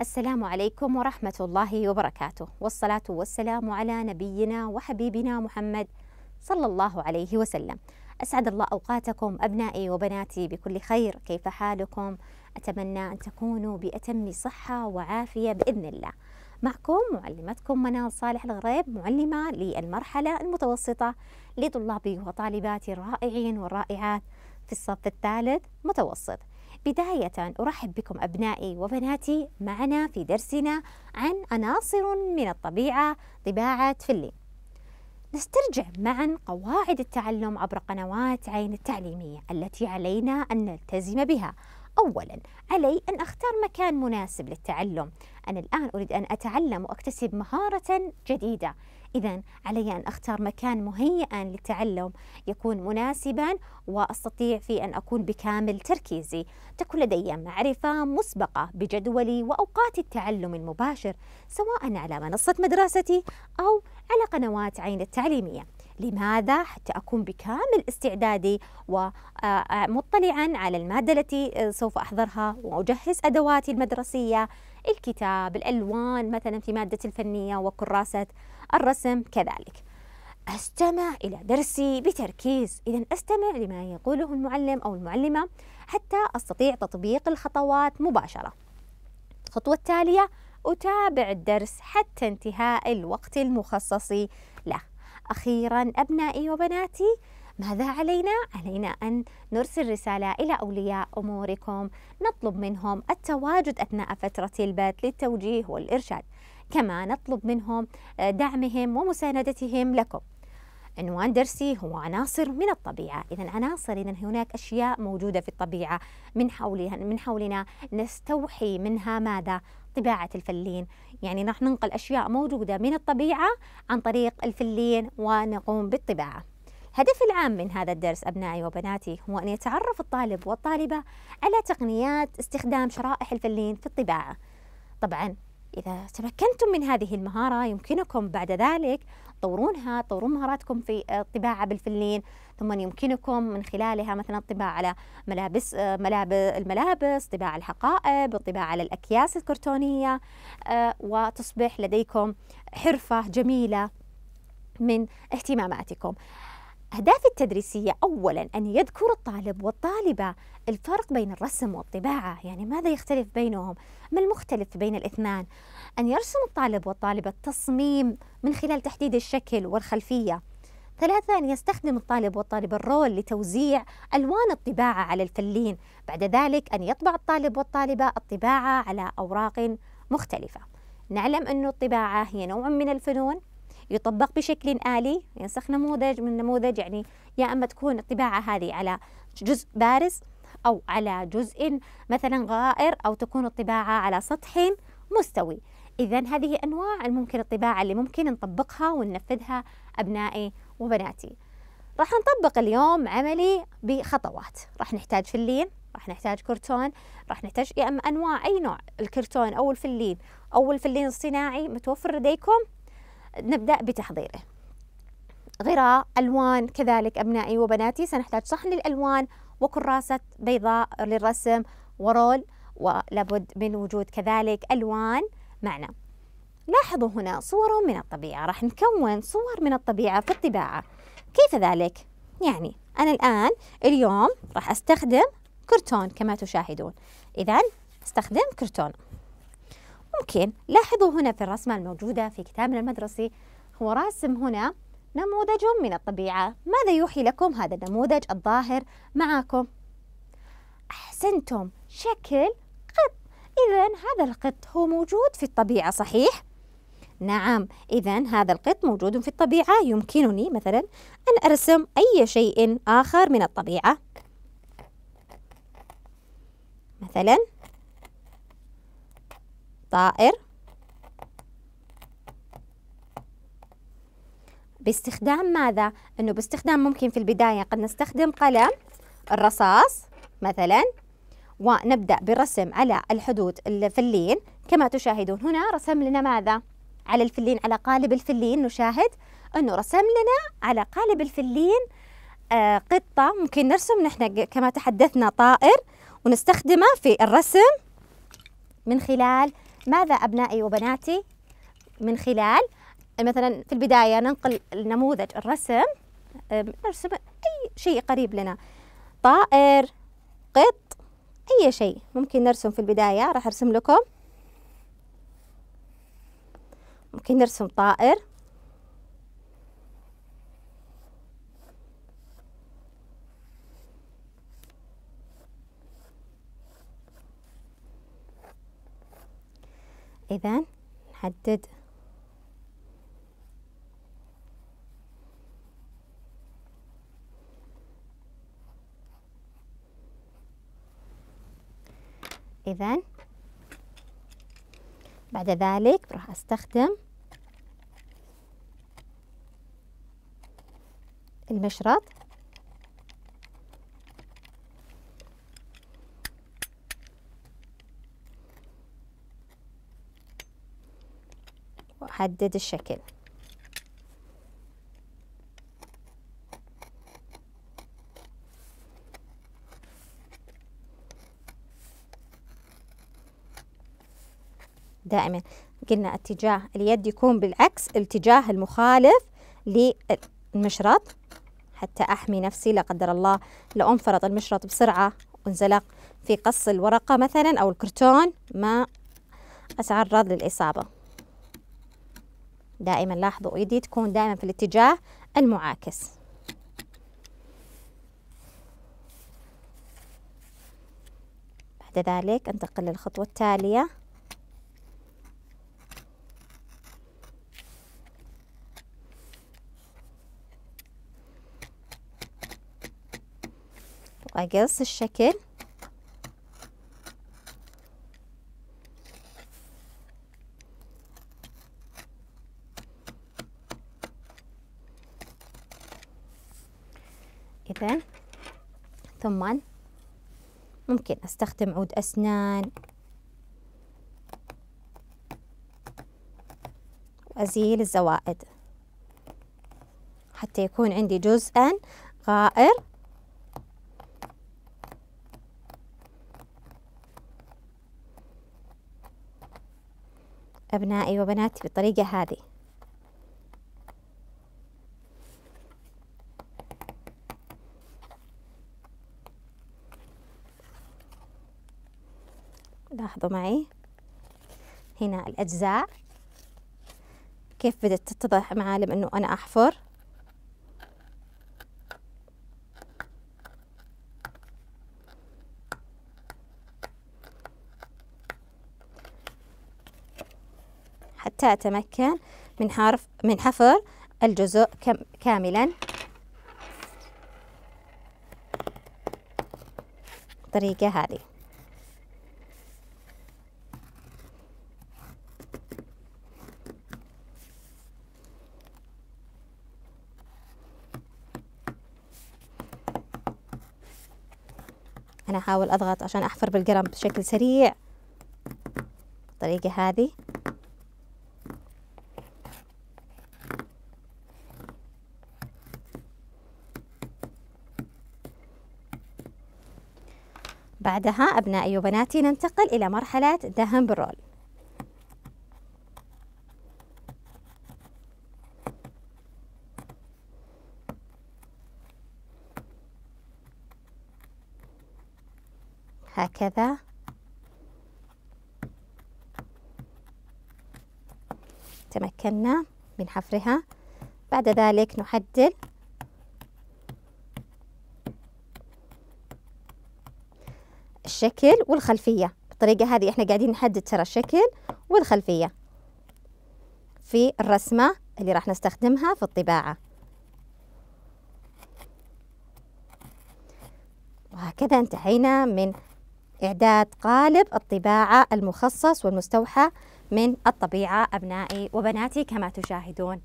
السلام عليكم ورحمة الله وبركاته والصلاة والسلام على نبينا وحبيبنا محمد صلى الله عليه وسلم أسعد الله أوقاتكم أبنائي وبناتي بكل خير كيف حالكم؟ أتمنى أن تكونوا بأتم صحة وعافية بإذن الله معكم معلمتكم منال صالح الغريب معلمة للمرحلة المتوسطة لطلابي وطالباتي الرائعين والرائعات في الصف الثالث متوسط بداية أرحب بكم أبنائي وبناتي معنا في درسنا عن عناصر من الطبيعة طباعة فلي نسترجع معا قواعد التعلم عبر قنوات عين التعليمية التي علينا أن نلتزم بها أولا علي أن أختار مكان مناسب للتعلم أنا الآن أريد أن أتعلم وأكتسب مهارة جديدة إذا علي أن أختار مكان مهيئا للتعلم يكون مناسبا وأستطيع فيه أن أكون بكامل تركيزي تكون لدي معرفة مسبقة بجدولي وأوقات التعلم المباشر سواء على منصة مدرستي أو على قنوات عين التعليمية لماذا حتى أكون بكامل استعدادي ومطلعا على المادة التي سوف أحضرها وأجهز أدواتي المدرسية الكتاب الألوان مثلا في مادة الفنية وكراسة الرسم كذلك أستمع إلى درسي بتركيز إذا أستمع لما يقوله المعلم أو المعلمة حتى أستطيع تطبيق الخطوات مباشرة الخطوة التالية أتابع الدرس حتى انتهاء الوقت المخصص أخيرا أبنائي وبناتي ماذا علينا؟ علينا أن نرسل رسالة إلى أولياء أموركم نطلب منهم التواجد أثناء فترة البث للتوجيه والإرشاد كما نطلب منهم آه، دعمهم ومساندتهم لكم عنوان درسي هو عناصر من الطبيعة إذا عناصر إذا هناك أشياء موجودة في الطبيعة من حولها من حولنا نستوحي منها ماذا طباعة الفلين يعني راح ننقل أشياء موجودة من الطبيعة عن طريق الفلين ونقوم بالطباعة الهدف العام من هذا الدرس أبنائي وبناتي هو أن يتعرف الطالب والطالبة على تقنيات استخدام شرائح الفلين في الطباعة طبعا إذا تمكنتم من هذه المهارة يمكنكم بعد ذلك تطورونها تطورون مهاراتكم في آه، الطباعة بالفلين ثم يمكنكم من خلالها مثلا الطباعة على ملابس آه، ملابس الملابس طباعة الحقائب الطباعة على الأكياس الكرتونية آه، وتصبح لديكم حرفة جميلة من اهتماماتكم أهداف التدريسية أولا أن يذكر الطالب والطالبة الفرق بين الرسم والطباعة يعني ماذا يختلف بينهم ما المختلف بين الاثنان أن يرسم الطالب والطالبة التصميم من خلال تحديد الشكل والخلفية ثلاثة أن يستخدم الطالب والطالبة الرول لتوزيع ألوان الطباعة على الفلين بعد ذلك أن يطبع الطالب والطالبة الطباعة على أوراق مختلفة نعلم أن الطباعة هي نوع من الفنون يطبق بشكل آلي ينسخ يعني نموذج من نموذج يعني يا أما تكون الطباعة هذه على جزء بارز أو على جزء مثلا غائر أو تكون الطباعة على سطح مستوي إذا هذه أنواع الممكن الطباعة اللي ممكن نطبقها وننفذها أبنائي وبناتي راح نطبق اليوم عملي بخطوات راح نحتاج فلين راح نحتاج كرتون راح نحتاج يا أما أنواع أي نوع الكرتون أو الفلين أو الفلين الصناعي متوفر لديكم نبدأ بتحضيره غراء ألوان كذلك أبنائي وبناتي سنحتاج صحن للألوان وكراسة بيضاء للرسم ورول ولابد من وجود كذلك ألوان معنا لاحظوا هنا صور من الطبيعة راح نكون صور من الطبيعة في الطباعة كيف ذلك؟ يعني أنا الآن اليوم راح أستخدم كرتون كما تشاهدون إذا استخدم كرتون ممكن لاحظوا هنا في الرسمة الموجودة في كتابنا المدرسي هو راسم هنا نموذج من الطبيعة ماذا يوحي لكم هذا النموذج الظاهر معكم؟ أحسنتم شكل قط إذا هذا القط هو موجود في الطبيعة صحيح؟ نعم إذا هذا القط موجود في الطبيعة يمكنني مثلا أن أرسم أي شيء آخر من الطبيعة مثلا طائر باستخدام ماذا؟ أنه باستخدام ممكن في البداية قد نستخدم قلم الرصاص مثلا ونبدأ برسم على الحدود الفلين كما تشاهدون هنا رسم لنا ماذا؟ على الفلين على قالب الفلين نشاهد أنه رسم لنا على قالب الفلين آه، قطة ممكن نرسم نحن كما تحدثنا طائر ونستخدمه في الرسم من خلال ماذا أبنائي وبناتي من خلال مثلا في البداية ننقل نموذج الرسم نرسم أي شيء قريب لنا طائر قط أي شيء ممكن نرسم في البداية راح أرسم لكم ممكن نرسم طائر إذا نحدد إذا بعد ذلك راح أستخدم المشرط محدد الشكل دائما قلنا اتجاه اليد يكون بالعكس الاتجاه المخالف للمشرط حتى أحمي نفسي لا قدر الله لو انفرط المشرط بسرعة وانزلق في قص الورقة مثلا أو الكرتون ما أتعرض للإصابة دائما لاحظوا ايدي تكون دائما في الاتجاه المعاكس بعد ذلك انتقل للخطوة التالية أقص الشكل مرتين ثم ممكن استخدم عود أسنان وأزيل الزوائد حتى يكون عندي جزءا غائر أبنائي وبناتي بالطريقة هذه لاحظوا معي هنا الأجزاء كيف بدأت تتضح معالم أنه أنا أحفر حتى أتمكن من حرف من حفر الجزء كاملا بالطريقة هذه أنا أحاول أضغط عشان أحفر بالقلم بشكل سريع بالطريقة هذه بعدها أبنائي وبناتي ننتقل إلى مرحلة دهن بالرول هكذا تمكنا من حفرها بعد ذلك نحدد الشكل والخلفية بالطريقة هذه احنا قاعدين نحدد ترى الشكل والخلفية في الرسمة اللي راح نستخدمها في الطباعة وهكذا انتهينا من إعداد قالب الطباعة المخصص والمستوحى من الطبيعة أبنائي وبناتي كما تشاهدون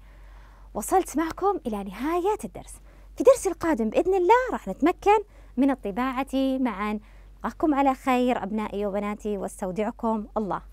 وصلت معكم إلى نهاية الدرس في درس القادم بإذن الله راح نتمكن من الطباعة معا أراكم على خير أبنائي وبناتي واستودعكم الله